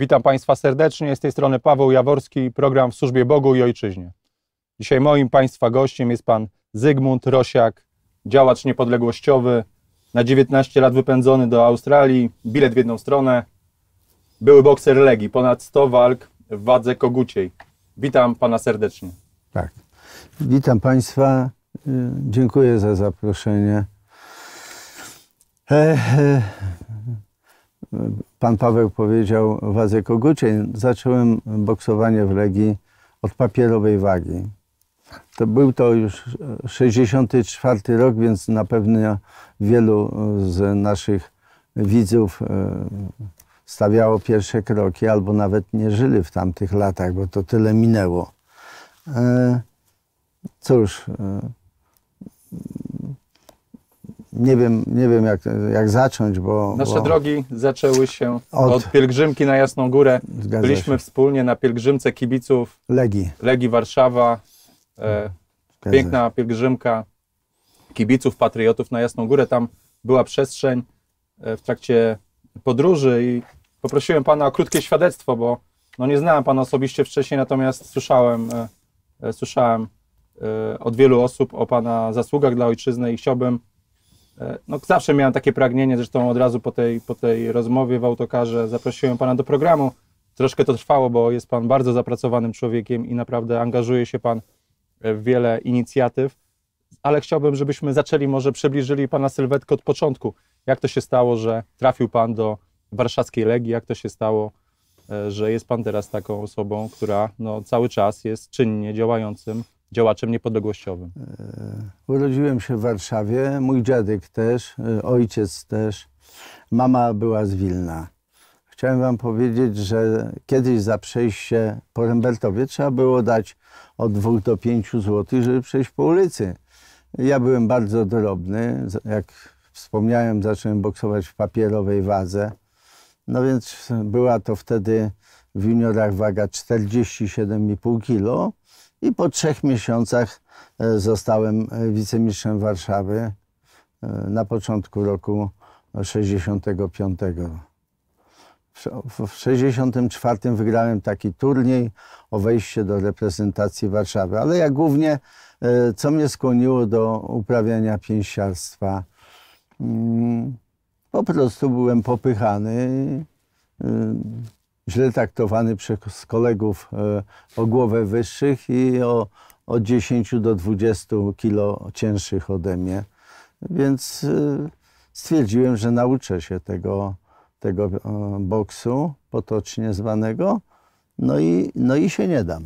Witam Państwa serdecznie. Z tej strony Paweł Jaworski, program w służbie Bogu i Ojczyźnie. Dzisiaj moim Państwa gościem jest Pan Zygmunt Rosiak, działacz niepodległościowy, na 19 lat wypędzony do Australii, bilet w jedną stronę, były bokser Legii, ponad 100 walk w wadze koguciej. Witam Pana serdecznie. Tak. Witam Państwa. Dziękuję za zaproszenie. E, e, Pan Paweł powiedział wadze koguczej. Zacząłem boksowanie w Legii od papierowej wagi. To był to już 64 rok, więc na pewno wielu z naszych widzów e, stawiało pierwsze kroki, albo nawet nie żyli w tamtych latach, bo to tyle minęło. E, cóż, e, nie wiem, nie wiem jak, jak zacząć, bo... Nasze bo... drogi zaczęły się od... od, pielgrzymki na Jasną Górę. Zgadza Byliśmy się. wspólnie na pielgrzymce kibiców Legii, Legii Warszawa. E, piękna się. pielgrzymka kibiców, patriotów na Jasną Górę. Tam była przestrzeń e, w trakcie podróży i poprosiłem Pana o krótkie świadectwo, bo no nie znałem Pana osobiście wcześniej, natomiast słyszałem, e, e słyszałem e, od wielu osób o Pana zasługach dla ojczyzny i chciałbym E, no, zawsze miałem takie pragnienie, zresztą od razu po tej, po tej rozmowie w autokarze zaprosiłem pana do programu. Troszkę to trwało, bo jest pan bardzo zapracowanym człowiekiem i naprawdę angażuje się pan e, w wiele inicjatyw. Ale chciałbym, żebyśmy zaczęli, może przybliżyli pana sylwetkę od początku. Jak to się stało, że trafił pan do warszawskiej Legii? Jak to się stało, e, że jest pan teraz taką osobą, która no, cały czas jest czynnie działającym działaczem niepodległościowym? E, urodziłem się w Warszawie, mój dziadek też, e, ojciec też, mama była z Wilna. Chciałem wam powiedzieć, że kiedyś za przejście po Rembertowie trzeba było dać od 2 do 5 zł, żeby przejść po ulicy. Ja byłem bardzo drobny, jak wspomniałem, zacząłem boksować w papierowej wadze. No więc była to wtedy w juniorach waga 47,5 kg i po trzech miesiącach e, zostałem e, wicemistrzem Warszawy e, na początku roku 65. W 64 wygrałem taki turniej o wejście do reprezentacji Warszawy, ale ja głównie, co mnie skłoniło do uprawiania pięściarstwa, mm, po prostu byłem popychany. Y, źle traktowany przez kolegów e, o głowę wyższych i o, o 10 do 20 kilo cięższych ode mnie. Więc e, stwierdziłem, że nauczę się tego, tego e, boksu potocznie zwanego, no i, no i się nie dam.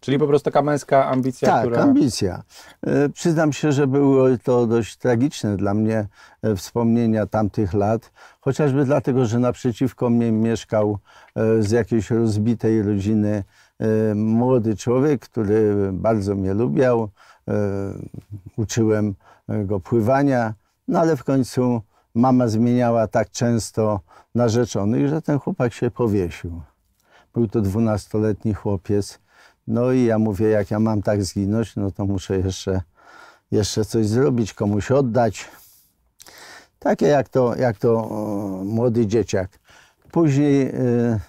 Czyli po prostu taka męska ambicja, tak, która... ambicja. E, przyznam się, że były to dość tragiczne dla mnie e, wspomnienia tamtych lat, chociażby dlatego, że naprzeciwko mnie mieszkał e, z jakiejś rozbitej rodziny młody człowiek, który bardzo mnie lubiał. Uczyłem go pływania, no ale w końcu mama zmieniała tak często narzeczonych, że ten chłopak się powiesił. Był to dwunastoletni chłopiec, no i ja mówię, jak ja mam tak zginąć, no to muszę jeszcze, jeszcze coś zrobić, komuś oddać. Takie jak to, jak to o, młody dzieciak. Później, y,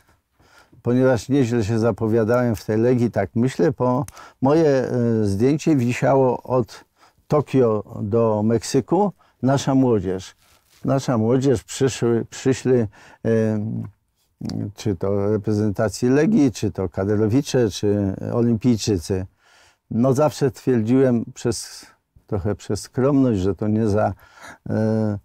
ponieważ nieźle się zapowiadałem w tej Legii, tak myślę, po, moje y, zdjęcie wisiało od Tokio do Meksyku, nasza młodzież. Nasza młodzież przyszły, y, czy to reprezentacji Legii, czy to kaderowicze, czy olimpijczycy. No zawsze twierdziłem przez, trochę przez skromność, że to nie za e,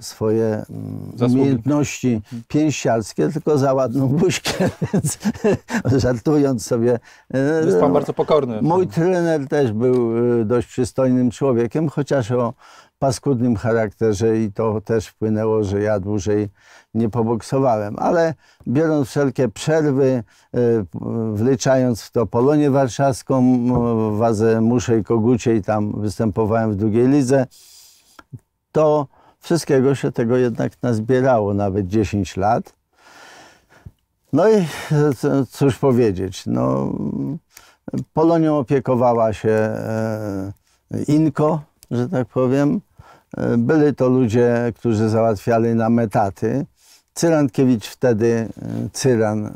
swoje mm, Zasługi. umiejętności pięściarskie, tylko za ładną buźkę, więc żartując sobie. E, Jest pan bardzo pokorny. Mój trener też był e, dość przystojnym człowiekiem, chociaż o paskudnym charakterze i to też wpłynęło, że ja dłużej nie poboksowałem. Ale biorąc wszelkie przerwy, e, wliczając w to Polonię Warszawską, e, wazę Muszej, Kogucie i tam występowałem w drugiej lidze, to wszystkiego się tego jednak nazbierało, nawet 10 lat. No i e, cóż powiedzieć, no, Polonią opiekowała się Inko, że tak powiem. E, byli to ludzie, którzy załatwiali nam etaty. Cyrankiewicz wtedy, e, Cyran, e,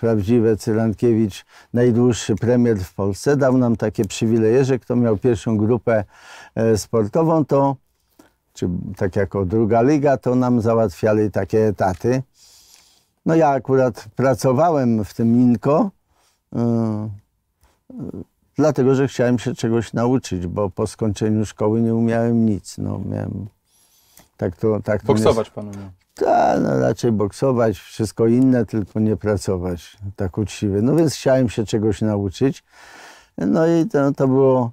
prawdziwy Cyrankiewicz, najdłuższy premier w Polsce, dał nam takie przywileje, że kto miał pierwszą grupę sportową, to czy tak jako druga liga, to nam załatwiali takie etaty. No ja akurat pracowałem w tym Minko. Dlatego, że chciałem się czegoś nauczyć, bo po skończeniu szkoły nie umiałem nic. No, miałem, tak to, tak to boksować panu nie. Tak, no, raczej boksować, wszystko inne, tylko nie pracować tak uczciwie. No więc chciałem się czegoś nauczyć. No i to, to było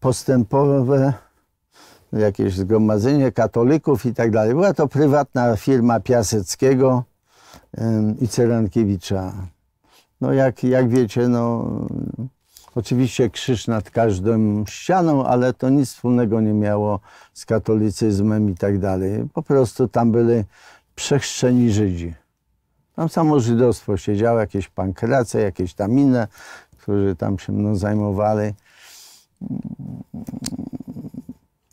postępowe no, jakieś zgromadzenie katolików i tak dalej. Była to prywatna firma Piaseckiego i Cerankiewicza. No jak, jak wiecie, no, Oczywiście krzyż nad każdą ścianą, ale to nic wspólnego nie miało z katolicyzmem i tak dalej. Po prostu tam byli przechrzczeni Żydzi. Tam samo żydostwo siedziało, jakieś pankrace, jakieś tam inne, którzy tam się mną zajmowali.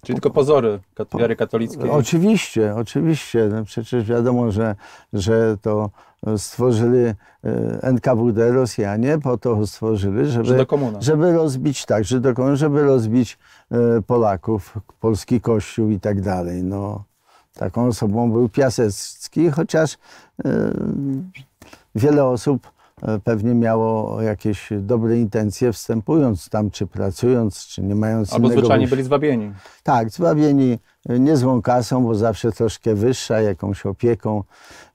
Czyli tylko pozory wiary katolickiej. Oczywiście, oczywiście. No przecież wiadomo, że, że to stworzyli e, NKWD Rosjanie, po to stworzyli, żeby, żeby rozbić, tak, żeby rozbić e, Polaków, polski kościół i tak dalej. No, taką osobą był Piasecki, chociaż e, wiele osób E, pewnie miało jakieś dobre intencje wstępując tam, czy pracując, czy nie mając Albo innego... Albo zwyczajnie byli zwabieni. Tak, zwabieni e, niezłą kasą, bo zawsze troszkę wyższa, jakąś opieką.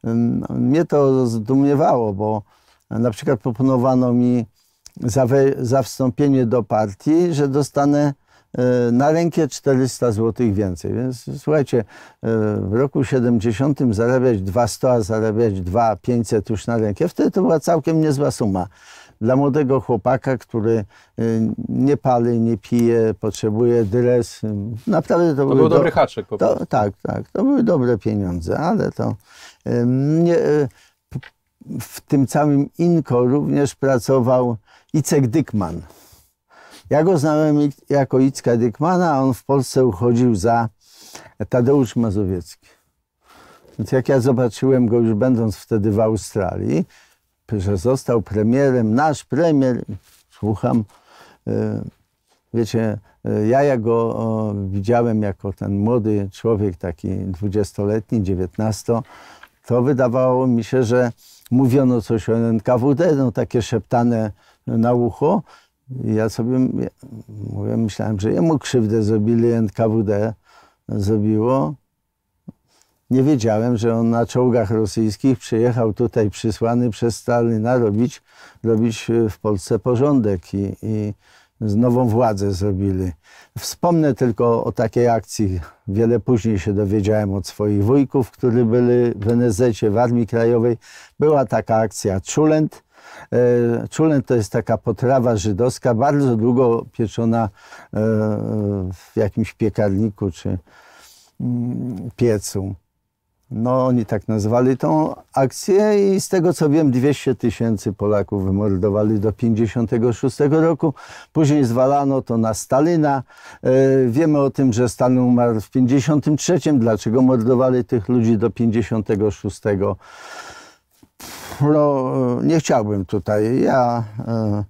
E, no, mnie to zdumiewało, bo na przykład proponowano mi za, we, za wstąpienie do partii, że dostanę E, na rękę 400 zł więcej. Więc słuchajcie, e, w roku 70 zarabiać 200, a zarabiać 2500 już na rękę, wtedy to była całkiem niezła suma. Dla młodego chłopaka, który e, nie pali, nie pije, potrzebuje dres, naprawdę to, to był były dobry do... Po to, tak, tak, to były dobre pieniądze, ale to nie, w tym całym Inko również pracował Icek Dykman. Ja go znałem jako Icka Dykmana, a on w Polsce uchodził za Tadeusz Mazowiecki. Więc jak ja zobaczyłem go już będąc wtedy w Australii, że został premierem, nasz premier, słucham, y, wiecie, y, ja jak go widziałem jako ten młody człowiek, taki dwudziestoletni, dziewiętnasto, to wydawało mi się, że mówiono coś o NKWD, no takie szeptane na ucho, ja sobie mówię, myślałem, że jemu krzywdę zrobili, NKWD zrobiło. Nie wiedziałem, że on na czołgach rosyjskich przyjechał tutaj przysłany przez Stalina robić, robić e, w Polsce porządek i, i z nową władzę zrobili. Wspomnę tylko o takiej akcji. Wiele później się dowiedziałem od swoich wujków, którzy byli w NSZ, w Armii Krajowej. Była taka akcja Czulent E, Czulen to jest taka potrawa żydowska, bardzo długo pieczona e, w jakimś piekarniku czy mm, piecu. No, oni tak nazwali tą akcję i z tego co wiem 200 tysięcy Polaków wymordowali do 1956 roku. Później zwalano to na Stalina. E, wiemy o tym, że Stalin umarł w 1953. Dlaczego mordowali tych ludzi do 56 no, nie chciałbym tutaj. Ja e, e,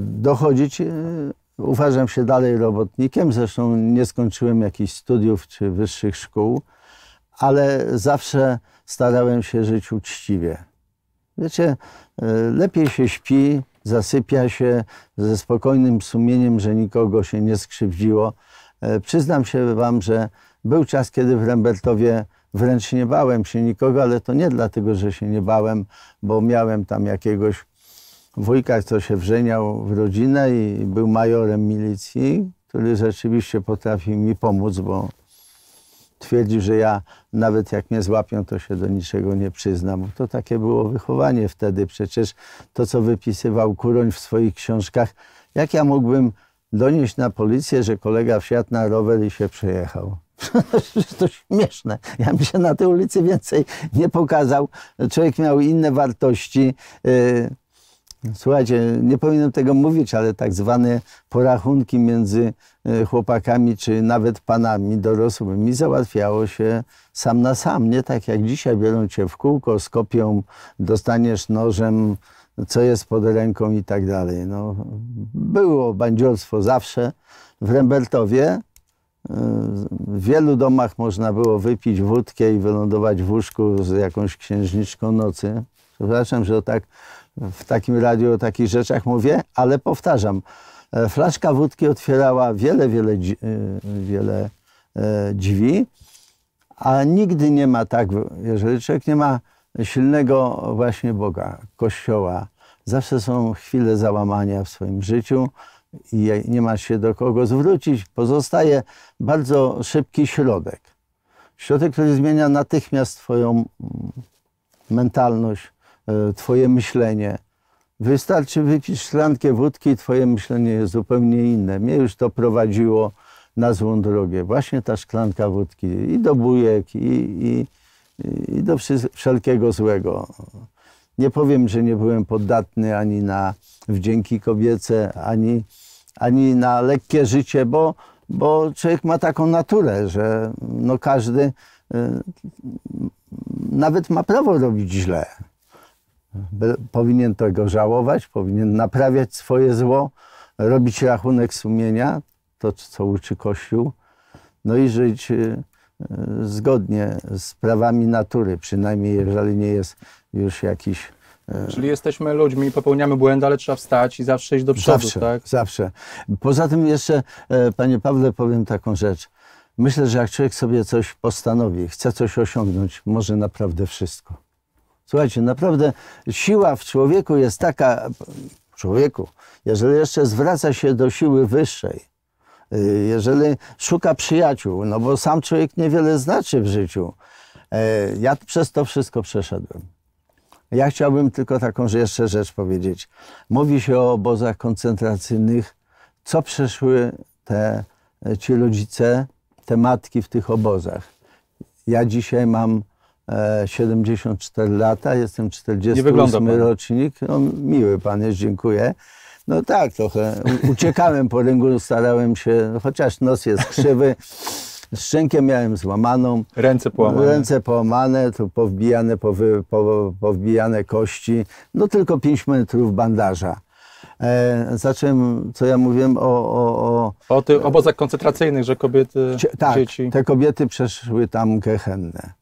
dochodzić e, uważam się dalej robotnikiem, zresztą nie skończyłem jakichś studiów czy wyższych szkół, ale zawsze starałem się żyć uczciwie. Wiecie, lepiej się śpi, zasypia się ze spokojnym sumieniem, że nikogo się nie skrzywdziło. Przyznam się wam, że był czas, kiedy w Rembertowie Wręcz nie bałem się nikogo, ale to nie dlatego, że się nie bałem, bo miałem tam jakiegoś wujka, co się wrzeniał w rodzinę i był majorem milicji, który rzeczywiście potrafił mi pomóc, bo twierdził, że ja nawet jak mnie złapią, to się do niczego nie przyznam. To takie było wychowanie wtedy. Przecież to, co wypisywał Kuroń w swoich książkach, jak ja mógłbym donieść na policję, że kolega wsiadł na rower i się przejechał? to śmieszne. Ja bym się na tej ulicy więcej nie pokazał. Człowiek miał inne wartości. Y, słuchajcie, nie powinienem tego mówić, ale tak zwane porachunki między y, chłopakami czy nawet panami dorosłymi załatwiało się sam na sam. Nie tak jak dzisiaj biorą cię w kółko, skopią, dostaniesz nożem, co jest pod ręką i tak dalej. No, było bandziorstwo zawsze w Rembertowie w wielu domach można było wypić wódkę i wylądować w łóżku z jakąś księżniczką nocy. Przepraszam, że tak w takim radiu o takich rzeczach mówię, ale powtarzam. E, flaszka wódki otwierała wiele, wiele, e, wiele e, drzwi, a nigdy nie ma tak, jeżeli człowiek nie ma silnego właśnie Boga, Kościoła, zawsze są chwile załamania w swoim życiu, i nie ma się do kogo zwrócić, pozostaje bardzo szybki środek. Środek, który zmienia natychmiast Twoją mm, mentalność, e, Twoje myślenie. Wystarczy wypić szklankę wódki i Twoje myślenie jest zupełnie inne. Mnie już to prowadziło na złą drogę. Właśnie ta szklanka wódki i do bujek, i, i, i do wszelkiego złego nie powiem, że nie byłem podatny ani na wdzięki kobiece, ani, ani na lekkie życie, bo, bo człowiek ma taką naturę, że no każdy y, nawet ma prawo robić źle. powinien tego żałować, powinien naprawiać swoje zło, robić rachunek sumienia, to co uczy Kościół, no i żyć y, zgodnie z prawami natury, przynajmniej jeżeli nie jest już jakiś e, Czyli jesteśmy ludźmi, popełniamy błędy, ale trzeba wstać i zawsze iść do przodu, zawsze, tak? Zawsze. Poza tym jeszcze, e, panie Pawle, powiem taką rzecz. Myślę, że jak człowiek sobie coś postanowi, chce coś osiągnąć, może naprawdę wszystko. Słuchajcie, naprawdę siła w człowieku jest taka, człowieku, jeżeli jeszcze zwraca się do siły wyższej, Y, jeżeli szuka przyjaciół, no bo sam człowiek niewiele znaczy w życiu. E, ja przez to wszystko przeszedłem. Ja chciałbym tylko taką jeszcze rzecz powiedzieć. Mówi się o obozach koncentracyjnych. Co przeszły te, e, ci rodzice, te matki w tych obozach? Ja dzisiaj mam 74 e, lata, jestem 48 rocznik. No, miły pan jest, dziękuję. No tak, trochę uciekałem po ringu, starałem się, no chociaż nos jest krzywy. Szczękę miałem złamaną. Ręce połamane. Ręce połamane, tu powbijane, powy, po, powbijane kości. No tylko 5 metrów bandaża. E, zacząłem, co ja mówiłem o... O, o, o tych obozach koncentracyjnych, że kobiety, cie, tak, dzieci... te kobiety przeszły tam gehennę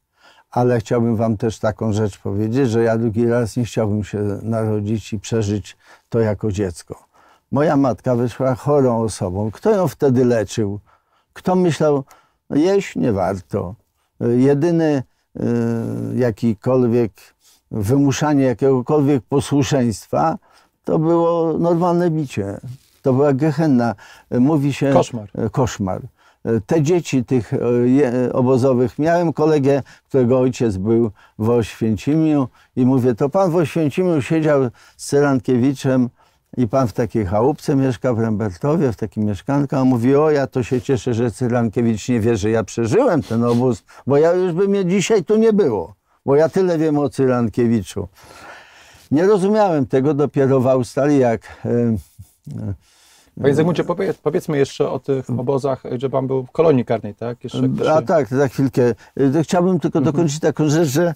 ale chciałbym Wam też taką rzecz powiedzieć, że ja drugi raz nie chciałbym się narodzić i przeżyć to jako dziecko. Moja matka wyszła chorą osobą. Kto ją wtedy leczył? Kto myślał, no jeść nie warto. Jedyny y, jakikolwiek wymuszanie jakiegokolwiek posłuszeństwa to było normalne bicie. To była gehenna. Mówi się... Koszmar. Koszmar te dzieci tych e, obozowych. Miałem kolegę, którego ojciec był w Oświęcimiu i mówię, to pan w Oświęcimiu siedział z Cyrankiewiczem i pan w takiej chałupce mieszka w Rembertowie, w takim mieszkanku. A on mówi, o ja to się cieszę, że Cyrankiewicz nie wie, że ja przeżyłem ten obóz, bo ja już by mnie dzisiaj tu nie było, bo ja tyle wiem o Cyrankiewiczu. Nie rozumiałem tego, dopiero w Australii jak... Yy, yy, Panie Zygmuncie, powiedz, powiedzmy jeszcze o tych mm. obozach, że Pan był w kolonii karnej, tak? Jeszcze, mm, jeszcze... A tak, za chwilkę. Y, chciałbym tylko mhm. dokończyć taką rzecz, że,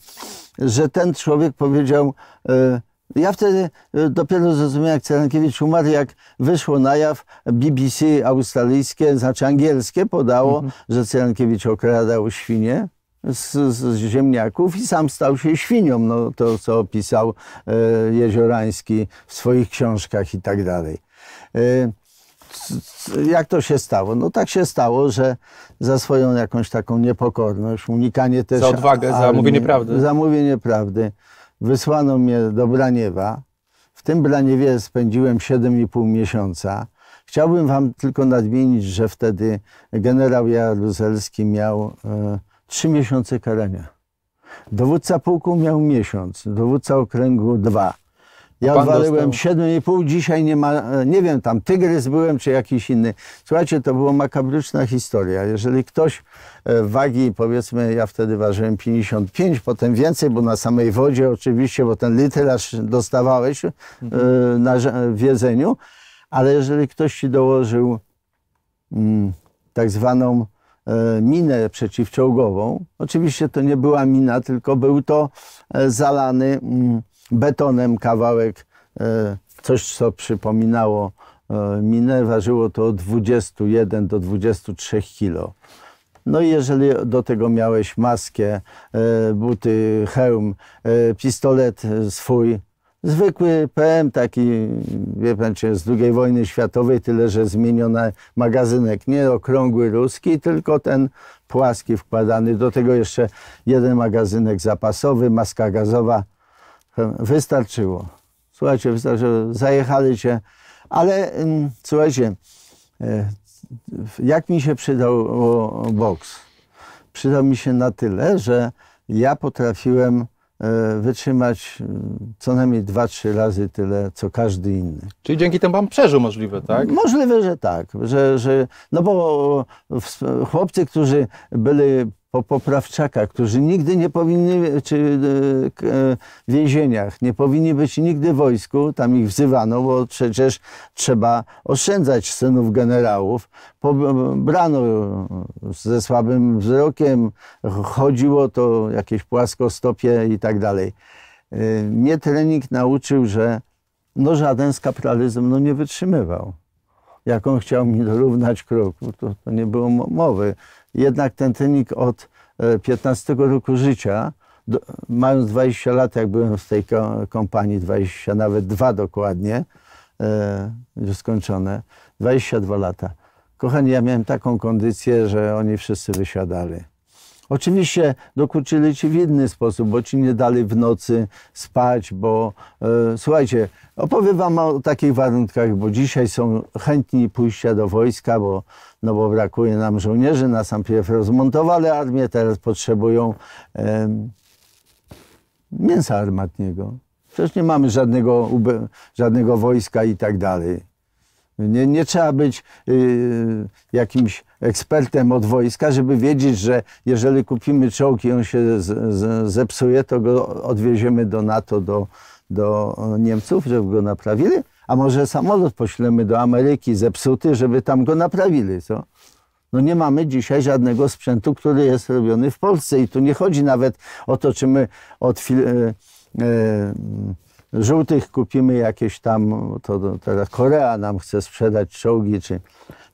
że ten człowiek powiedział... Y, ja wtedy y, dopiero zrozumiałem, jak Cerankiewicz umarł, jak wyszło na jaw BBC australijskie, znaczy angielskie, podało, mhm. że Cerankiewicz okradał świnie. Z, z, ziemniaków i sam stał się świnią, no, to co opisał e, Jeziorański w swoich książkach i tak dalej. E, jak to się stało? No tak się stało, że za swoją jakąś taką niepokorność, unikanie też... Za odwagę, armii, za mówienie prawdy. Za mówienie prawdy. Wysłano mnie do Braniewa. W tym Braniewie spędziłem 7,5 miesiąca. Chciałbym wam tylko nadmienić, że wtedy generał Jaruzelski miał e, trzy miesiące karania. Dowódca pułku miał miesiąc, dowódca okręgu dwa. Ja odwaliłem 7,5, dzisiaj nie ma, e, nie wiem, tam tygrys byłem czy jakiś inny. Słuchajcie, to była makabryczna historia. Jeżeli ktoś e, wagi, powiedzmy, ja wtedy ważyłem 55, potem więcej, bo na samej wodzie oczywiście, bo ten litraż dostawałeś e, mhm. na, w jedzeniu, ale jeżeli ktoś ci dołożył mm, tak zwaną minę przeciwczołgową. Oczywiście to nie była mina, tylko był to zalany mm, betonem kawałek, e, coś co przypominało e, minę, ważyło to od 21 do 23 kg. No i jeżeli do tego miałeś maskę, e, buty, hełm, pistolet swój, zwykły PM, taki, wie pan, czy z II wojny światowej, tyle że zmieniony magazynek, nie okrągły ruski, tylko ten płaski wkładany. Do tego jeszcze jeden magazynek zapasowy, maska gazowa, Wystarczyło. Słuchajcie, wystarczyło. Zajechali cię. Ale mm, słuchajcie, e, jak mi się przydał boks? Przydał mi się na tyle, że ja potrafiłem e, wytrzymać mm, co najmniej 2 trzy razy tyle, co każdy inny. Czyli dzięki temu pan przeżył możliwe, tak? Możliwe, że tak. Że, że, no bo chłopcy, którzy byli po poprawczakach, którzy nigdy nie powinni, czy e, e, w więzieniach, nie powinni być nigdy w wojsku, tam ich wzywano, bo przecież trzeba oszczędzać synów generałów. Brano ze słabym wzrokiem, chodziło to jakieś płaskostopie i tak dalej. E, mnie trening nauczył, że no żaden z kapralizm no nie wytrzymywał. Jak on chciał mi dorównać kroku, to, to nie było mowy jednak ten tenik od 15 e, roku życia, do, mając 20 lat, jak byłem w tej kompanii, 20, nawet dwa dokładnie, e, już skończone, 22 lata. Kochani, ja miałem taką kondycję, że oni wszyscy wysiadali. Oczywiście dokuczyli ci w inny sposób, bo ci nie dali w nocy spać, bo e, słuchajcie, opowiem wam o takich warunkach, bo dzisiaj są chętni pójścia do wojska, bo, no bo brakuje nam żołnierzy, nas najpierw rozmontowali armię, teraz potrzebują e, mięsa armatniego. Przecież nie mamy żadnego, żadnego wojska i tak dalej. Nie, nie trzeba być y, jakimś ekspertem od wojska, żeby wiedzieć, że jeżeli kupimy czołg i on się z, z, zepsuje, to go odwieziemy do NATO, do, do Niemców, żeby go naprawili, a może samolot poślemy do Ameryki zepsuty, żeby tam go naprawili, co? No nie mamy dzisiaj żadnego sprzętu, który jest robiony w Polsce i tu nie chodzi nawet o to, czy my od e, e, żółtych kupimy jakieś tam, to, to teraz Korea nam chce sprzedać czołgi, czy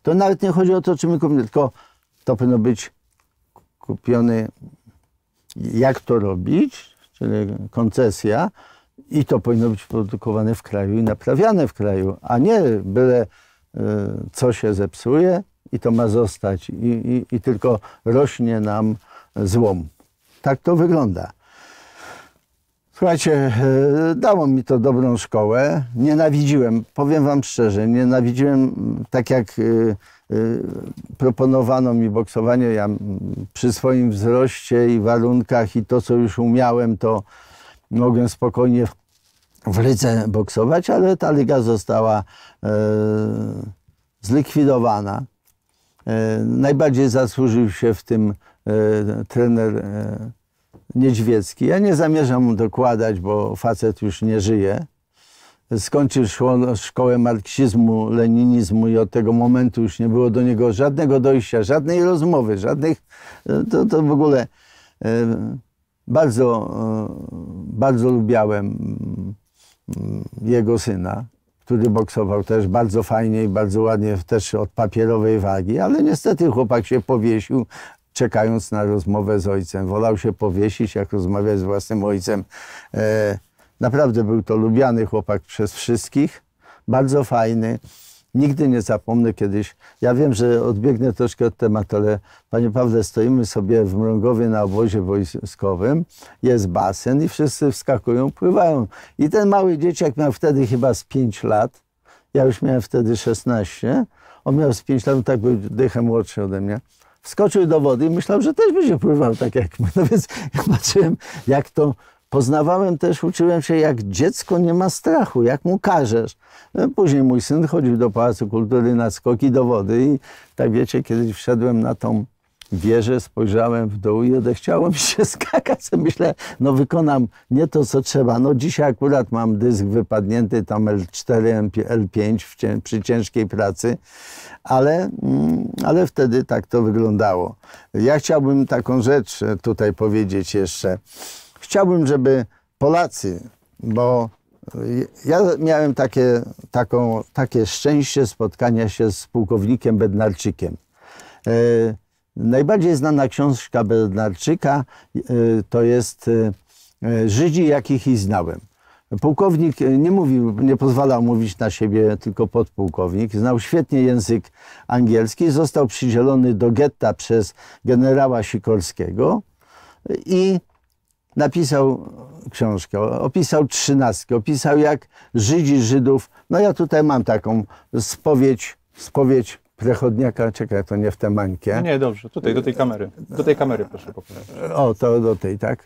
to nawet nie chodzi o to, czy my kupimy, tylko to powinno być kupione. jak to robić, czyli koncesja i to powinno być produkowane w kraju i naprawiane w kraju, a nie byle e, co się zepsuje i to ma zostać i, i, i tylko rośnie nam złom. Tak to wygląda. Słuchajcie, e, dało mi to dobrą szkołę. Nienawidziłem, powiem Wam szczerze, nienawidziłem tak jak e, e, proponowano mi boksowanie. Ja przy swoim wzroście i warunkach i to, co już umiałem, to mogłem spokojnie w lidze boksować, ale ta liga została zlikwidowana. najbardziej zasłużył się w tym trener Niedźwiecki. Ja nie zamierzam mu dokładać, bo facet już nie żyje. Skończył szkołę marksizmu, leninizmu i od tego momentu już nie było do niego żadnego dojścia, żadnej rozmowy, żadnych... To, to w ogóle e, bardzo, e, bardzo lubiałem mm, jego syna, który boksował też bardzo fajnie i bardzo ładnie, też od papierowej wagi, ale niestety chłopak się powiesił, czekając na rozmowę z ojcem. Wolał się powiesić, jak rozmawiać z własnym ojcem. E, naprawdę był to lubiany chłopak przez wszystkich, bardzo fajny. Nigdy nie zapomnę kiedyś. Ja wiem, że odbiegnę troszkę od tematu, ale panie Pawle, stoimy sobie w Mrągowie na obozie wojskowym, jest basen i wszyscy wskakują, pływają. I ten mały dzieciak miał wtedy chyba z 5 lat, ja już miałem wtedy 16, on miał z 5 lat, no tak był dychem młodszy ode mnie wskoczył do wody i myślał, że też będzie pływał tak jak my. No więc ja patrzyłem, jak to poznawałem też, uczyłem się, jak dziecko nie ma strachu, jak mu każesz. No, później mój syn chodził do Pałacu Kultury na skoki do wody i tak wiecie, kiedyś wszedłem na tą wieżę, spojrzałem w dół i odechciałem się skakać. Myślę, no wykonam nie to, co trzeba. No dzisiaj akurat mam dysk wypadnięty, tam L4, L5 przy ciężkiej pracy, ale, mm, ale wtedy tak to wyglądało. Ja chciałbym taką rzecz e, tutaj powiedzieć jeszcze. Chciałbym, żeby Polacy, bo e, ja miałem takie, taką, takie szczęście spotkania się z pułkownikiem Bednarczykiem. E, Najbardziej znana książka Bernardczyka y, to jest y, y, Żydzi, jakich ich znałem. Pułkownik nie mówił, nie pozwalał mówić na siebie tylko podpułkownik. Znał świetnie język angielski, został przydzielony do getta przez generała Sikorskiego i napisał książkę, opisał trzynastkę, opisał jak Żydzi Żydów. No ja tutaj mam taką spowiedź, spowiedź prechodniaka, czekaj, to nie w tę mańkę. Nie, dobrze, tutaj, do tej kamery. Do tej kamery proszę pokazać. O, to do tej, tak?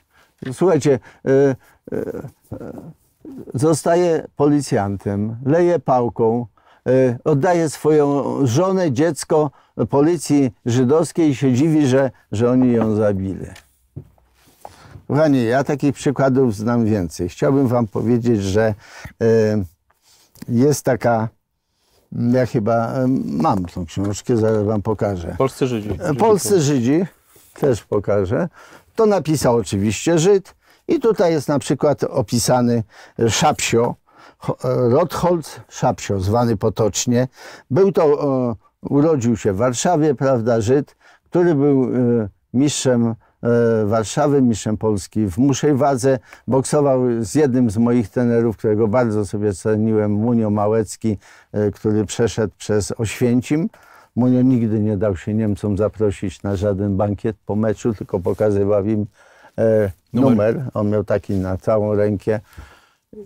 Słuchajcie, y, y, y, zostaje policjantem, leje pałką, y, oddaje swoją żonę, dziecko policji żydowskiej i się dziwi, że, że oni ją zabili. Kochani, ja takich przykładów znam więcej. Chciałbym wam powiedzieć, że y, jest taka ja chyba mam tą książkę, zaraz wam pokażę. Polscy Żydzi. Żydzi. E, Polscy Żydzi, też pokażę. To napisał oczywiście Żyd. I tutaj jest na przykład opisany Szapsio, e, Rothold Szapsio, zwany potocznie. Był to, e, urodził się w Warszawie, prawda, Żyd, który był mistrzem E, Warszawy, mistrzem Polski w Wadze Boksował z jednym z moich trenerów, którego bardzo sobie ceniłem, Munio Małecki, e, który przeszedł przez Oświęcim. Munio nigdy nie dał się Niemcom zaprosić na żaden bankiet po meczu, tylko pokazywał im e, numer. numer. On miał taki na całą rękę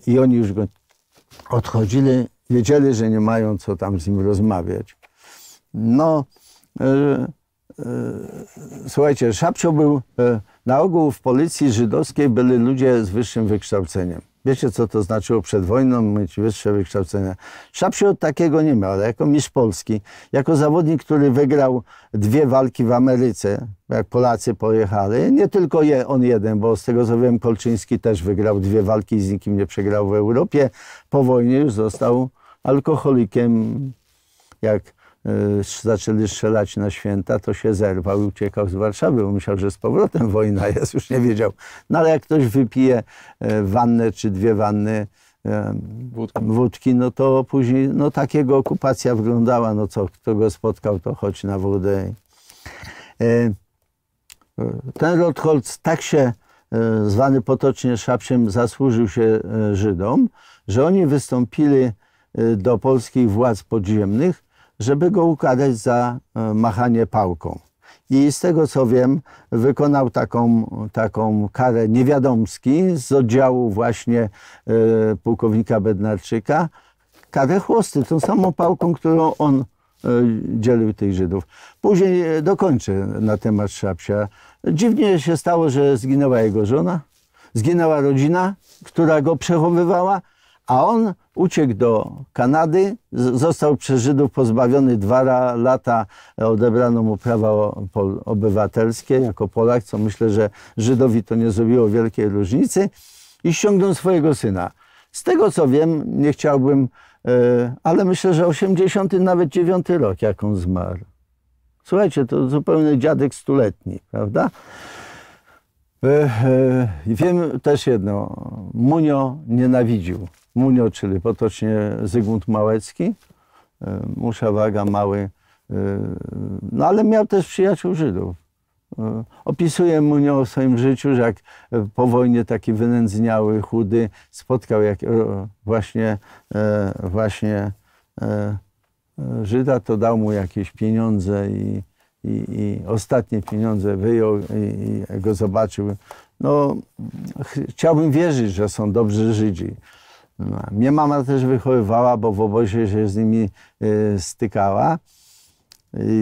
i oni już go odchodzili, wiedzieli, że nie mają co tam z nim rozmawiać. No, e, E, słuchajcie, Szabcio był, e, na ogół w policji żydowskiej byli ludzie z wyższym wykształceniem. Wiecie, co to znaczyło przed wojną mieć wyższe wykształcenie? Szabsio takiego nie miał, ale jako mistrz Polski, jako zawodnik, który wygrał dwie walki w Ameryce, jak Polacy pojechali, nie tylko je, on jeden, bo z tego co wiem, Kolczyński też wygrał dwie walki i z nikim nie przegrał w Europie. Po wojnie już został alkoholikiem, jak Y, zaczęli strzelać na święta, to się zerwał i uciekał z Warszawy, bo myślał, że z powrotem wojna jest, już nie wiedział. No ale jak ktoś wypije y, wannę czy dwie wanny y, wódki. wódki, no to później, no takiego okupacja wyglądała, no co, kto go spotkał, to chodź na wodę. Ten Rotholz tak się, zwany potocznie Szapsiem, zasłużył się Żydom, że oni wystąpili do polskich władz podziemnych żeby go ukarać za e, machanie pałką. I z tego co wiem, wykonał taką, taką karę niewiadomski z oddziału właśnie y, pułkownika Bednarczyka, karę chłosty, tą samą pałką, którą on e, dzielił tych Żydów. Później dokończę na temat Szapsia. Dziwnie się stało, że zginęła jego żona, zginęła rodzina, która go przechowywała, a on uciekł do Kanady, został przez Żydów pozbawiony dwa lata, e, odebrano mu prawa obywatelskie jako Polak, co myślę, że Żydowi to nie zrobiło wielkiej różnicy i ściągnął swojego syna. Z tego co wiem, nie chciałbym, e, ale myślę, że 80, nawet 9 rok, jak on zmarł. Słuchajcie, to zupełnie dziadek stuletni, prawda? E, wiem też jedno, Munio nienawidził Munio, czyli potocznie Zygmunt Małecki, e, Musza Waga, Mały. E, no ale miał też przyjaciół Żydów. E, opisuje Munio o swoim życiu, że jak po wojnie taki wynędzniały, chudy, spotkał jak, właśnie, właśnie Żyda, to dał mu jakieś pieniądze i, i, i ostatnie pieniądze wyjął i, i go zobaczył. No, chciałbym wierzyć, że są dobrzy Żydzi. No, mnie mama też wychowywała, bo w obozie się z nimi e, stykała.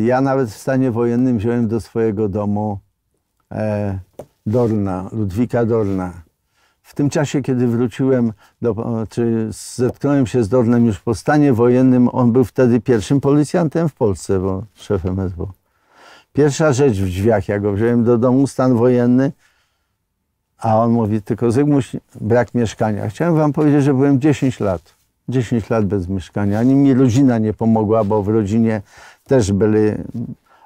Ja nawet w stanie wojennym wziąłem do swojego domu e, Dorna, Ludwika Dorna. W tym czasie, kiedy wróciłem, do, czy zetknąłem się z Dornem już po stanie wojennym, on był wtedy pierwszym policjantem w Polsce, bo szefem SW. Pierwsza rzecz w drzwiach, jak go wziąłem do domu, stan wojenny, a on mówi, tylko Zygmuś, brak mieszkania. Chciałem wam powiedzieć, że byłem 10 lat. 10 lat bez mieszkania. Ani mi rodzina nie pomogła, bo w rodzinie też byli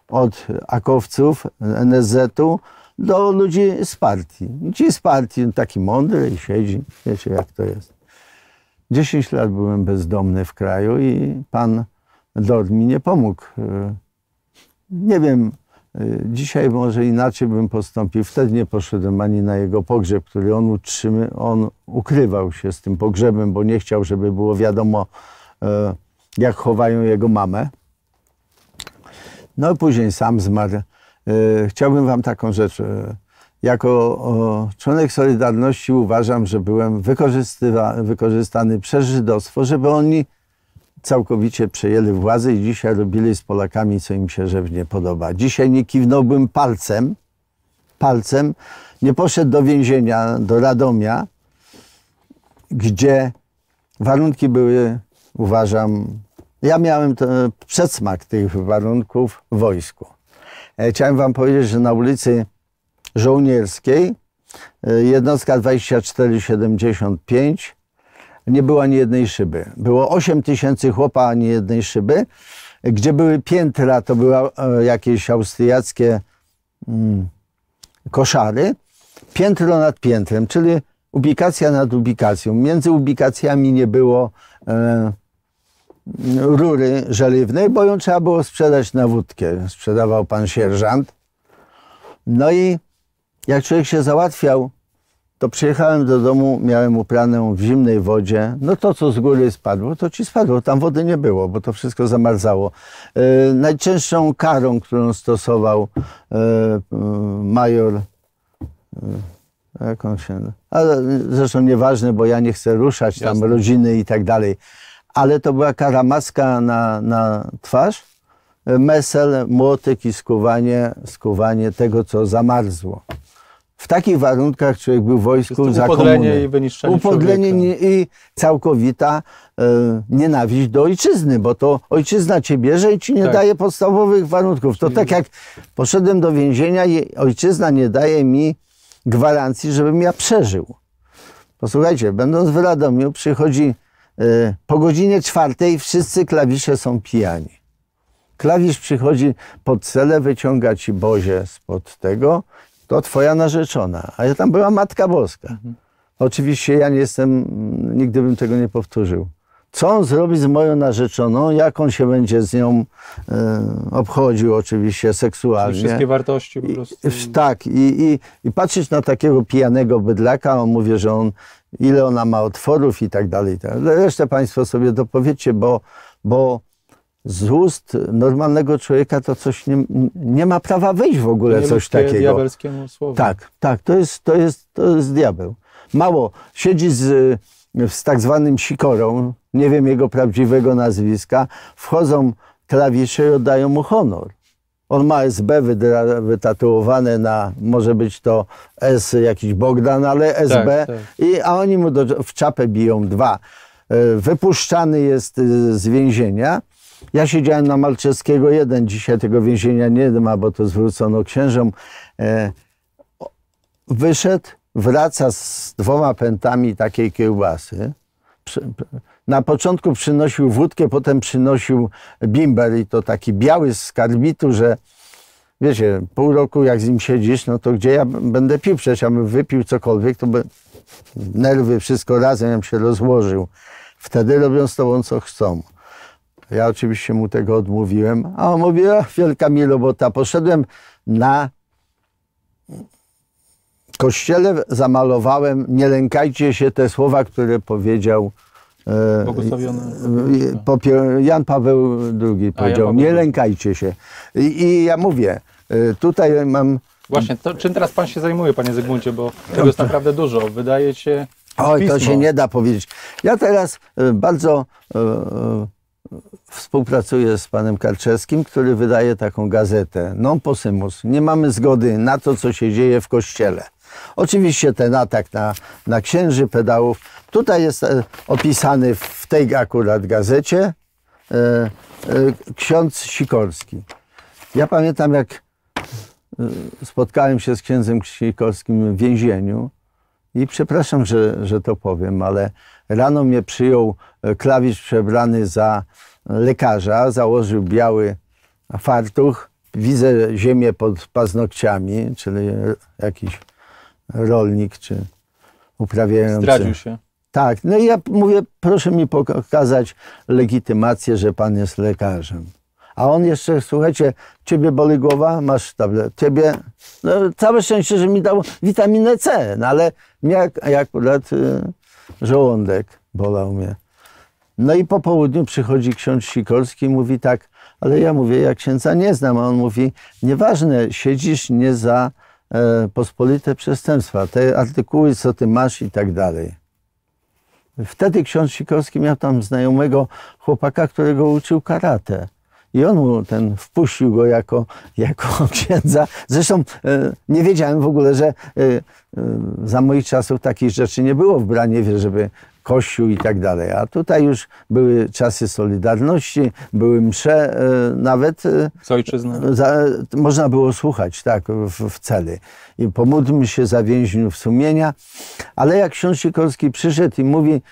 od akowców NSZ-u do ludzi z partii. Ci z partii, no, taki mądry i siedzi, wiecie jak to jest. 10 lat byłem bezdomny w kraju i pan Lord mi nie pomógł. Nie wiem, Y, dzisiaj może inaczej bym postąpił. Wtedy nie poszedłem ani na jego pogrzeb, który on utrzymy, on ukrywał się z tym pogrzebem, bo nie chciał, żeby było wiadomo, y, jak chowają jego mamę. No i później sam zmarł. Y, chciałbym wam taką rzecz. Jako członek Solidarności uważam, że byłem wykorzystany przez żydostwo, żeby oni całkowicie przejęli władzę i dzisiaj robili z Polakami, co im się żywnie podoba. Dzisiaj nie kiwnąłbym palcem, palcem, nie poszedł do więzienia, do Radomia, gdzie warunki były, uważam, ja miałem to, przedsmak tych warunków w wojsku. E, chciałem wam powiedzieć, że na ulicy Żołnierskiej e, jednostka 2475 nie było ani jednej szyby. Było 8 tysięcy chłopa, ani jednej szyby. Gdzie były piętra, to były e, jakieś austriackie mm, koszary. Piętro nad piętrem, czyli ubikacja nad ubikacją. Między ubikacjami nie było e, rury żeliwnej, bo ją trzeba było sprzedać na wódkę. Sprzedawał pan sierżant. No i jak człowiek się załatwiał to przyjechałem do domu, miałem upranę w zimnej wodzie. No to, co z góry spadło, to ci spadło. Tam wody nie było, bo to wszystko zamarzało. E, najczęstszą karą, którą stosował e, major, e, jak on się... Ale zresztą nieważne, bo ja nie chcę ruszać Jasne. tam rodziny i tak dalej. Ale to była kara maska na, na twarz, e, mesel, młotek i skuwanie, skuwanie tego, co zamarzło. W takich warunkach człowiek był w wojsku za Upodlenie komuny. i wyniszczenie Upodlenie człowieka. i całkowita e, nienawiść do ojczyzny, bo to ojczyzna cię bierze i ci nie tak. daje podstawowych warunków. To Czyli... tak jak poszedłem do więzienia i ojczyzna nie daje mi gwarancji, żebym ja przeżył. Posłuchajcie, będąc w Radomiu przychodzi e, po godzinie czwartej wszyscy klawisze są pijani. Klawisz przychodzi pod cele, wyciąga ci bozie spod tego, to twoja narzeczona. A ja tam była Matka Boska. Mhm. Oczywiście ja nie jestem, nigdy bym tego nie powtórzył. Co on zrobi z moją narzeczoną, jak on się będzie z nią e, obchodził oczywiście seksualnie. Czyli wszystkie wartości po prostu. I, tak. I, i, I patrzeć na takiego pijanego bydlaka, on mówi, że on, ile ona ma otworów i tak dalej. Tak- Resztę Państwo sobie dopowiecie, bo, bo z ust normalnego człowieka to coś nie, nie ma prawa wyjść w ogóle coś takiego. diabelskiemu słowu. Tak, tak, to jest, to, jest, to jest diabeł. Mało, siedzi z, z tak zwanym sikorą, nie wiem jego prawdziwego nazwiska, wchodzą klawisze i oddają mu honor. On ma SB wytatuowane na, może być to S jakiś Bogdan, ale SB, tak, tak. I, a oni mu do, w czapę biją dwa. E, wypuszczany jest e, z więzienia, ja siedziałem na Malczewskiego jeden. Dzisiaj tego więzienia nie ma, bo to zwrócono księżom. E, wyszedł, wraca z dwoma pętami takiej kiełbasy. Na początku przynosił wódkę, potem przynosił bimber i to taki biały z skarbitu, że wiecie, pół roku jak z nim siedzisz, no to gdzie ja będę pił? Przecież ja bym wypił cokolwiek, to by nerwy, wszystko razem się rozłożył. Wtedy robią z tobą co chcą. Ja oczywiście mu tego odmówiłem, a on mówi, o, wielka milobota. Poszedłem na kościele, zamalowałem, nie lękajcie się, te słowa, które powiedział e, Błogosławiony. E, e, Jan Paweł II powiedział, nie lękajcie się. I, I, ja mówię, tutaj mam... Właśnie, to, czym teraz pan się zajmuje, panie Zygmuncie, bo tego jest naprawdę dużo. Wydaje się... Oj, pismo. to się nie da powiedzieć. Ja teraz bardzo współpracuję z panem Karczewskim, który wydaje taką gazetę Non Posimus. Nie mamy zgody na to, co się dzieje w kościele. Oczywiście ten atak na, na księży, pedałów, tutaj jest e, opisany w tej akurat gazecie e, e, ksiądz Sikorski. Ja pamiętam, jak e, spotkałem się z księdzem Sikorskim w więzieniu i przepraszam, że, że to powiem, ale Rano mnie przyjął e, klawisz przebrany za e, lekarza, założył biały fartuch. Widzę ziemię pod paznokciami, czyli e, jakiś rolnik czy uprawiający. Zdradził się. Tak, no i ja mówię, proszę mi pokazać legitymację, że pan jest lekarzem. A on jeszcze, słuchajcie, ciebie boli głowa, masz tablet. Ciebie, no całe szczęście, że mi dał witaminę C, no ale jak, jak akurat y, Żołądek bolał mnie. No i po południu przychodzi ksiądz Sikorski i mówi tak, ale ja mówię, ja księdza nie znam, a on mówi, nieważne, siedzisz nie za e, pospolite przestępstwa, te artykuły, co ty masz i tak dalej. Wtedy ksiądz Sikorski miał tam znajomego chłopaka, którego uczył karate. I on mu ten wpuścił go jako, jako księdza. Zresztą e, nie wiedziałem w ogóle, że e, e, za moich czasów takich rzeczy nie było w Braniewie, żeby Kościół i tak dalej. A tutaj już były czasy Solidarności, były msze nawet. Z ojczyzny. Za, można było słuchać, tak, w, w celi. I pomódlmy się za więźniów sumienia. Ale jak ksiądz Sikorski przyszedł i mówi,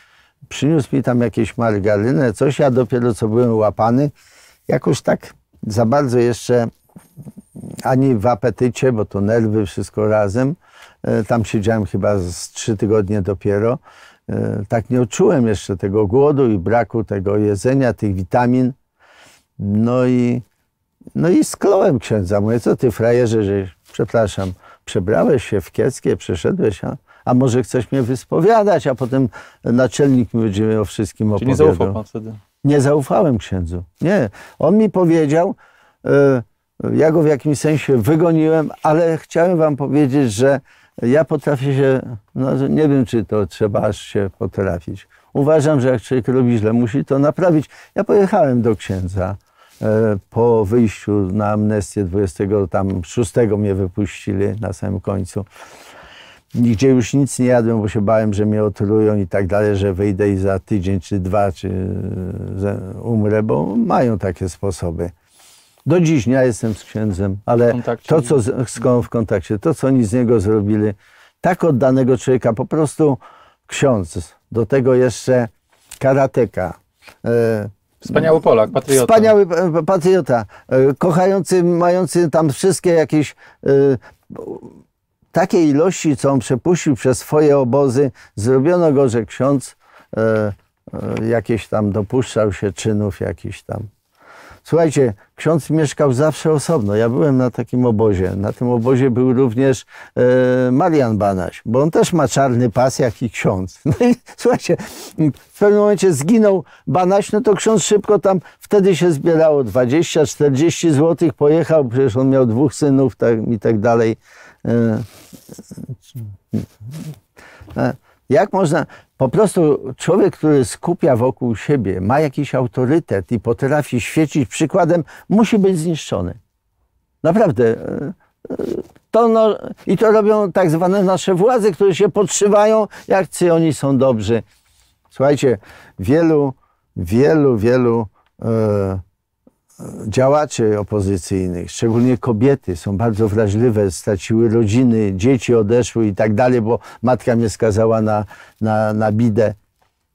przyniósł mi tam jakieś margarynę, coś, ja dopiero co byłem łapany, jakoś tak za bardzo jeszcze ani w apetycie, bo to nerwy, wszystko razem. E, tam siedziałem chyba z trzy tygodnie dopiero. E, tak nie odczułem jeszcze tego głodu i braku tego jedzenia, tych witamin. No i, no i skląłem księdza. Mówię, co ty frajerze, że, przepraszam, przebrałeś się w kieckie, przeszedłeś, a, a może chcesz mnie wyspowiadać, a potem naczelnik mi będzie o wszystkim opowiadał. Czyli nie zaufał pan wtedy? Nie zaufałem księdzu. Nie. On mi powiedział, y, ja go w jakimś sensie wygoniłem, ale chciałem wam powiedzieć, że ja potrafię się, no nie wiem, czy to trzeba aż się potrafić. Uważam, że jak człowiek robi źle, musi to naprawić. Ja pojechałem do księdza y, po wyjściu na amnestię 26 mnie wypuścili na samym końcu. Nigdzie już nic nie jadłem, bo się bałem, że mnie otrują i tak dalej, że wyjdę i za tydzień czy dwa czy e, umrę, bo mają takie sposoby. Do dziś nie jestem z księdzem, ale to, co z, z, w kontakcie, to, co oni z niego zrobili, tak oddanego człowieka, po prostu ksiądz, do tego jeszcze karateka. E, Wspaniały Polak, patriota. Wspaniały e, patriota, e, kochający, mający tam wszystkie jakieś... E, takiej ilości, co on przepuścił przez swoje obozy, zrobiono go, że ksiądz e, e, jakieś tam dopuszczał się czynów jakiś tam. Słuchajcie, ksiądz mieszkał zawsze osobno. Ja byłem na takim obozie. Na tym obozie był również e, Marian Banaś, bo on też ma czarny pas, jak i ksiądz. No i słuchajcie, w pewnym momencie zginął Banaś, no to ksiądz szybko tam, wtedy się zbierało 20-40 złotych, pojechał, przecież on miał dwóch synów tak, i tak dalej. E, e, jak można, po prostu człowiek, który skupia wokół siebie, ma jakiś autorytet i potrafi świecić przykładem, musi być zniszczony. Naprawdę. E, to no, I to robią tak zwane nasze władze, które się podszywają, jak ci oni są dobrzy. Słuchajcie, wielu, wielu, wielu. Yy, działaczy opozycyjnych, szczególnie kobiety, są bardzo wrażliwe, straciły rodziny, dzieci odeszły i tak dalej, bo matka mnie skazała na, na, na bidę.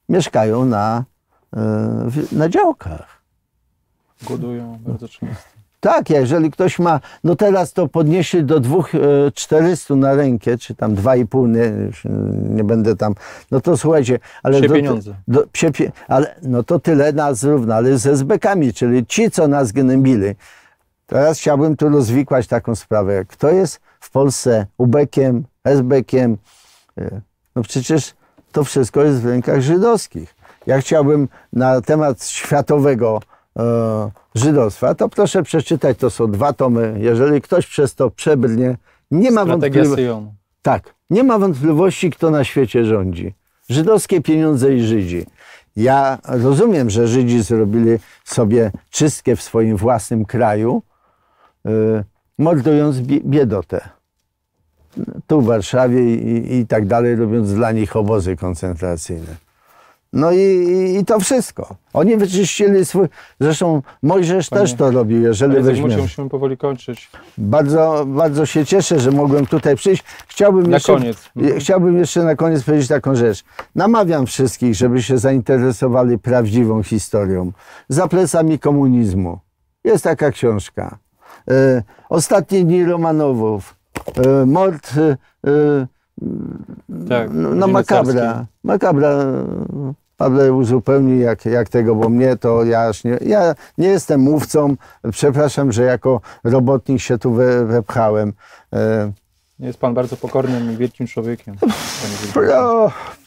Mieszkają na, e, na działkach. Głodują bardzo często. Tak, jeżeli ktoś ma, no teraz to podnieśli do 2400 e, na rękę, czy tam 2,5, nie, e, nie będę tam, no to słuchajcie, ale... Do, Do, ale, no to tyle nas zrównali ze zbekami, czyli ci, co nas gnębili. Teraz chciałbym tu rozwikłać taką sprawę. Kto jest w Polsce ubekiem, esbekiem? E, no przecież to wszystko jest w rękach żydowskich. Ja chciałbym na temat światowego E, żydostwa, to proszę przeczytać, to są dwa tomy. Jeżeli ktoś przez to przebrnie, nie ma wątpliwości. Tak, nie ma wątpliwości, kto na świecie rządzi. Żydowskie pieniądze i Żydzi. Ja rozumiem, że Żydzi zrobili sobie czystkę w swoim własnym kraju, yy, mordując biedotę. Tu w Warszawie i, i tak dalej, robiąc dla nich obozy koncentracyjne. No i, i, to wszystko. Oni wyczyścili swój... Zresztą Mojżesz Panie, też to robił, jeżeli Panie weźmiemy. Musimy, musimy powoli kończyć. Bardzo, bardzo się cieszę, że mogłem tutaj przyjść. Chciałbym na jeszcze, koniec. Chciałbym jeszcze na koniec powiedzieć taką rzecz. Namawiam wszystkich, żeby się zainteresowali prawdziwą historią. Za plecami komunizmu. Jest taka książka. E, Ostatnie dni Romanowów. E, mord... E, tak, no, no makabra, makabra Pawle uzupełni jak, jak tego, bo mnie to ja, nie, ja nie jestem mówcą. Przepraszam, że jako robotnik się tu we, wepchałem. E... Jest pan bardzo pokornym i wielkim człowiekiem.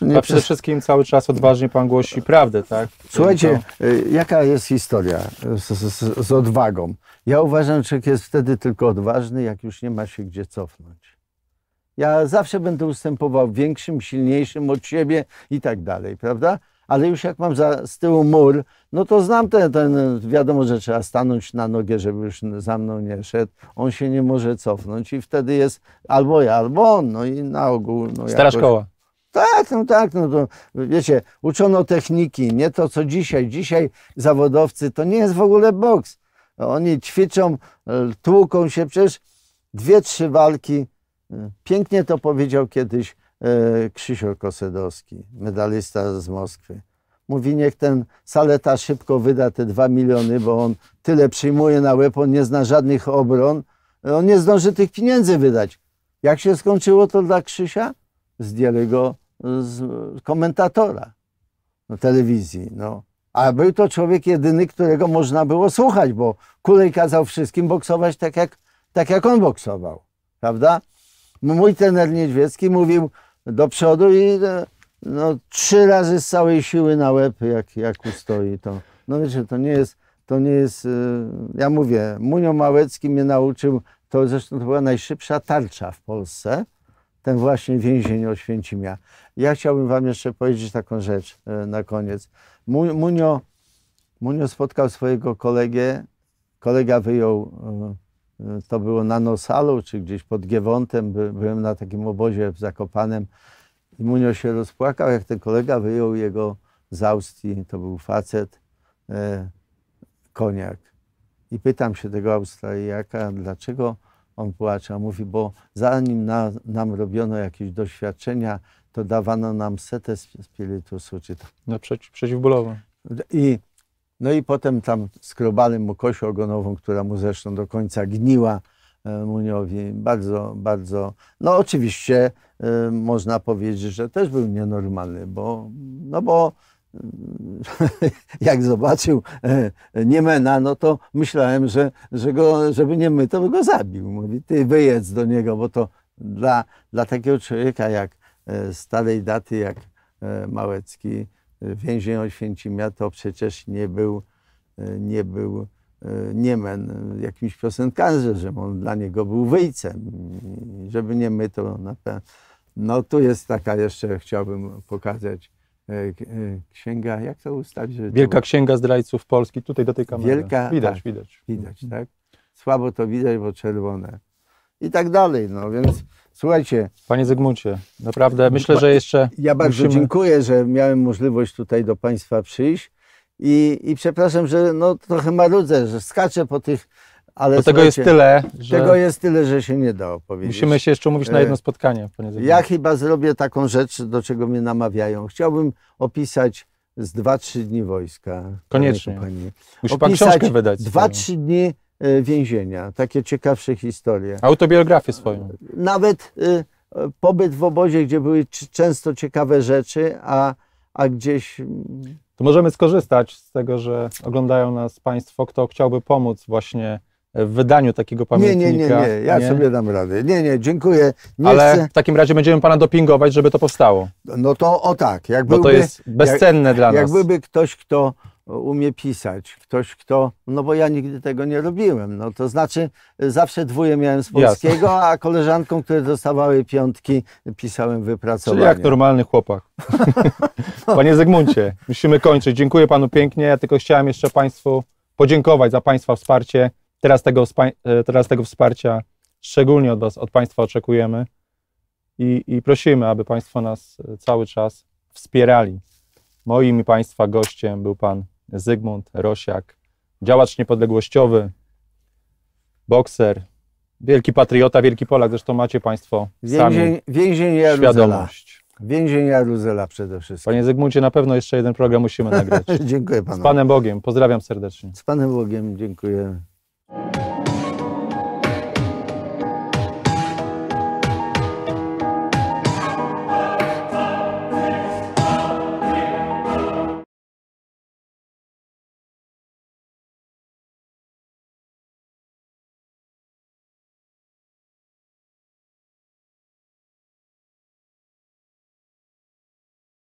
nie A przede wszystkim cały czas odważnie pan głosi prawdę, tak? Słuchajcie, to... E, jaka jest historia z, z, z odwagą? Ja uważam, że człowiek jest wtedy tylko odważny, jak już nie ma się gdzie cofnąć. Ja zawsze będę ustępował większym, silniejszym od siebie i tak dalej, prawda? Ale już jak mam za, z tyłu mur, no to znam ten, ten, wiadomo, że trzeba stanąć na nogę, żeby już za mną nie szedł. On się nie może cofnąć i wtedy jest albo ja, albo on, no i na ogół. No Stara jakoś... szkoła. Tak, no tak, no to wiecie, uczono techniki, nie to co dzisiaj. Dzisiaj zawodowcy to nie jest w ogóle boks. Oni ćwiczą, e, tłuką się, przecież dwie, trzy walki Pięknie to powiedział kiedyś e, Krzysiek Kosedowski, medalista z Moskwy. Mówi, niech ten saleta szybko wyda te dwa miliony, bo on tyle przyjmuje na łeb, on nie zna żadnych obron, on nie zdąży tych pieniędzy wydać. Jak się skończyło to dla Krzysia? Zdjęli go e, z komentatora no, telewizji. No. A był to człowiek jedyny, którego można było słuchać, bo Kulej kazał wszystkim boksować tak jak, tak jak on boksował. Prawda? Mój trener Niedźwiecki mówił do przodu i e, no, trzy razy z całej siły na łeb, jak, jak ustoi to. No wiecie, to nie jest, to nie jest, e, ja mówię, Munio Małecki mnie nauczył, to zresztą to była najszybsza tarcza w Polsce, ten właśnie więzień Oświęcimia. Ja chciałbym wam jeszcze powiedzieć taką rzecz e, na koniec. Munio, Munio spotkał swojego kolegę, kolega wyjął Y, to było na Nosalu, czy gdzieś pod Giewontem, byłem na takim obozie w Zakopanem i Munio się rozpłakał, jak ten kolega wyjął jego z Austrii, to był facet, y, koniak. I pytam się tego Australijaka, dlaczego on płacze. Mówi, bo zanim na, nam robiono jakieś doświadczenia, to dawano nam setę spirytusu. Czy to... Na przeciw, przeciwbólowe. I no i potem tam skrobany mu kość ogonową, która mu zresztą do końca gniła e, Muniowi. Bardzo, bardzo... No oczywiście e, można powiedzieć, że też był nienormalny, bo... No bo e, jak zobaczył Niemena, no to myślałem, że, że go, żeby nie my, to by go zabił. Mówi, ty wyjedz do niego, bo to dla, dla takiego człowieka jak starej daty, jak Małecki, Y, więzień Oświęcimia to przecież nie był, y, nie był y, Niemen jakimś piosenkarzem, on dla niego był wyjcem. Żeby nie my, no to na pewno. No tu jest taka jeszcze, chciałbym pokazać, księga, jak to ustawić? Wielka tu... Księga Zdrajców Polski, tutaj do tej kamery. Wielka, widać, tak, widać. Widać, mhm. tak? Słabo to widać, bo czerwone i tak dalej. No więc słuchajcie. Panie Zygmuncie, naprawdę myślę, że jeszcze. Ja bardzo musimy... dziękuję, że miałem możliwość tutaj do Państwa przyjść. I, i przepraszam, że no, trochę marudzę, że skaczę po tych ale Bo tego jest tyle, że... Tego jest tyle, że się nie da opowiedzieć. Musimy się jeszcze umówić na e, jedno spotkanie. ja chyba zrobię taką rzecz, do czego mnie namawiają. Chciałbym opisać z 2-3 dni wojska. Koniecznie. Musi pan książkę wydać. 2-3 dni E, więzienia. Takie ciekawsze historie. Autobiografię swoją. Nawet y, pobyt w obozie, gdzie były często ciekawe rzeczy, a, a gdzieś. Mm, to możemy skorzystać z tego, że oglądają nas Państwo, kto chciałby pomóc właśnie w wydaniu takiego pamiętnika. Nie, nie, nie, nie. ja nie? sobie dam radę. Nie, nie, dziękuję. Nie Ale chcę... w takim razie będziemy Pana dopingować, żeby to powstało. No to o tak. Jak byłby, Bo to jest bezcenne jak, dla nas. Jakby ktoś, kto umie pisać, ktoś, kto, no bo ja nigdy tego nie robiłem, no to znaczy e, zawsze dwóje miałem z polskiego, Jasne. a koleżankom, które dostawały piątki, pisałem wypracowanie. Czyli jak normalny chłopak. Panie Zygmuncie, musimy kończyć. Dziękuję Panu pięknie, ja tylko chciałem jeszcze Państwu podziękować za Państwa wsparcie. Teraz tego, e, teraz tego wsparcia szczególnie od Was, od Państwa oczekujemy i, i prosimy, aby Państwo nas e, cały czas wspierali. Moim i Państwa gościem był Pan Zygmunt Rosiak, działacz niepodległościowy, bokser, wielki patriota, wielki Polak, zresztą macie Państwo więzień, sami więzień świadomość. Więzień Jaruzela przede wszystkim. Panie Zygmuncie, na pewno jeszcze jeden program musimy nagrać. dziękuję Panu. Z Panem Bogiem, pozdrawiam serdecznie. Z Panem Bogiem, dziękujemy.